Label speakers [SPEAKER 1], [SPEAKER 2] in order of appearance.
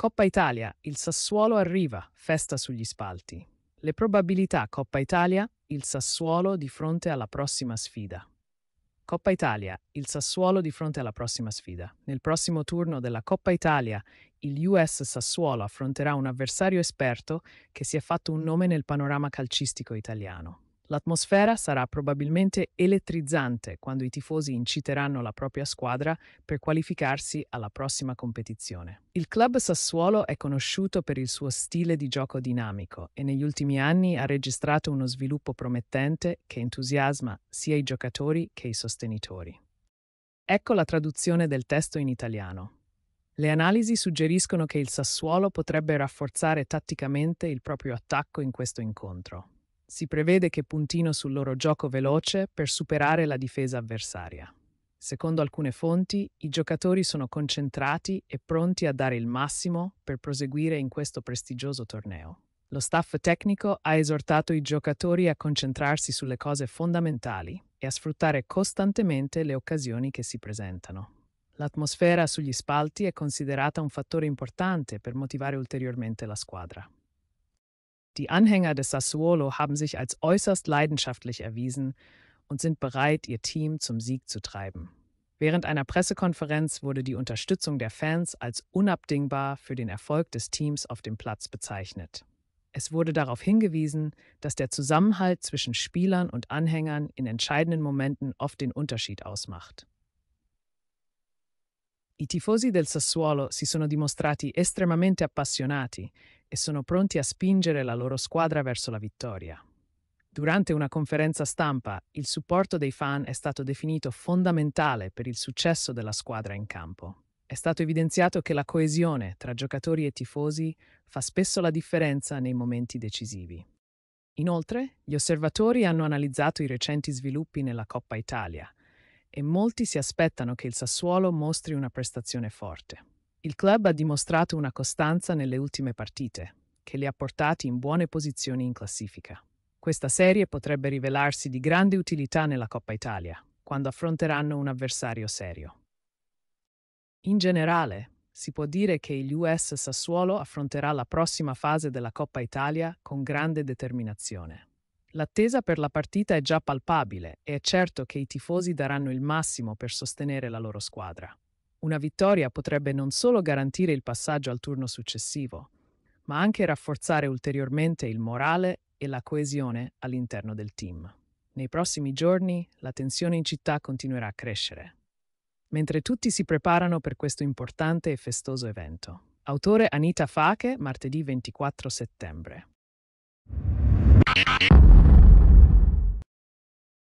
[SPEAKER 1] Coppa Italia, il Sassuolo arriva, festa sugli spalti. Le probabilità Coppa Italia, il Sassuolo di fronte alla prossima sfida. Coppa Italia, il Sassuolo di fronte alla prossima sfida. Nel prossimo turno della Coppa Italia, il US Sassuolo affronterà un avversario esperto che si è fatto un nome nel panorama calcistico italiano. L'atmosfera sarà probabilmente elettrizzante quando i tifosi inciteranno la propria squadra per qualificarsi alla prossima competizione. Il club Sassuolo è conosciuto per il suo stile di gioco dinamico e negli ultimi anni ha registrato uno sviluppo promettente che entusiasma sia i giocatori che i sostenitori. Ecco la traduzione del testo in italiano. Le analisi suggeriscono che il Sassuolo potrebbe rafforzare tatticamente il proprio attacco in questo incontro si prevede che puntino sul loro gioco veloce per superare la difesa avversaria. Secondo alcune fonti, i giocatori sono concentrati e pronti a dare il massimo per proseguire in questo prestigioso torneo. Lo staff tecnico ha esortato i giocatori a concentrarsi sulle cose fondamentali e a sfruttare costantemente le occasioni che si presentano. L'atmosfera sugli spalti è considerata un fattore importante per motivare ulteriormente la squadra. Die Anhänger des Sassuolo haben sich als äußerst leidenschaftlich erwiesen und sind bereit, ihr Team zum Sieg zu treiben. Während einer Pressekonferenz wurde die Unterstützung der Fans als unabdingbar für den Erfolg des Teams auf dem Platz bezeichnet. Es wurde darauf hingewiesen, dass der Zusammenhalt zwischen Spielern und Anhängern in entscheidenden Momenten oft den Unterschied ausmacht. I tifosi del Sassuolo si sono dimostrati estremamente appassionati e sono pronti a spingere la loro squadra verso la vittoria. Durante una conferenza stampa, il supporto dei fan è stato definito fondamentale per il successo della squadra in campo. È stato evidenziato che la coesione tra giocatori e tifosi fa spesso la differenza nei momenti decisivi. Inoltre, gli osservatori hanno analizzato i recenti sviluppi nella Coppa Italia e molti si aspettano che il Sassuolo mostri una prestazione forte. Il club ha dimostrato una costanza nelle ultime partite, che li ha portati in buone posizioni in classifica. Questa serie potrebbe rivelarsi di grande utilità nella Coppa Italia, quando affronteranno un avversario serio. In generale, si può dire che il US Sassuolo affronterà la prossima fase della Coppa Italia con grande determinazione. L'attesa per la partita è già palpabile e è certo che i tifosi daranno il massimo per sostenere la loro squadra. Una vittoria potrebbe non solo garantire il passaggio al turno successivo, ma anche rafforzare ulteriormente il morale e la coesione all'interno del team. Nei prossimi giorni la tensione in città continuerà a crescere, mentre tutti si preparano per questo importante e festoso evento. Autore Anita Fache, martedì 24 settembre.